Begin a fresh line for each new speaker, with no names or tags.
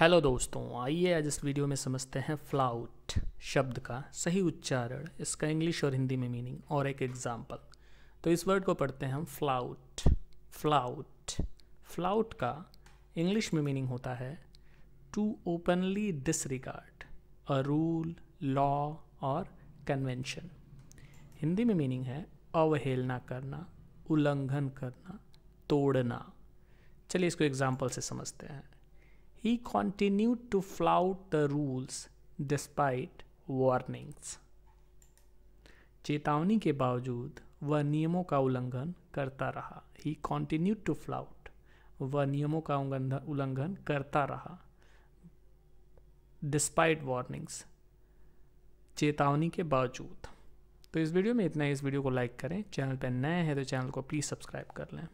Hello दोस्तों आइए आज इस वीडियो में समझते हैं फ्लाउट शब्द का सही उच्चारण इसका इंग्लिश और हिंदी में मीनिंग और एक एग्जाम्पल तो इस वर्ड को पढ़ते हैं हम फ्लाउट फ्लाउट फ्लाउट का इंग्लिश में मीनिंग होता है to openly disregard a rule law और कन्वेंशन हिंदी में मीनिंग है अवहेलना करना उल्लंघन करना तोड़ना चलिए इसको एग्जाम्पल से समझते हैं he continued to flout the rules despite warnings. चेतावनी के बावजूद वह नियमों का उल्लंघन करता रहा ही कॉन्टिन्यू टू फ्लाउट वह नियमों का उल्लंघन करता रहा डिस्पाइट वार्निंग्स चेतावनी के बावजूद तो इस वीडियो में इतना ही इस वीडियो को लाइक करें चैनल पर नए हैं तो चैनल को प्लीज़ सब्सक्राइब कर लें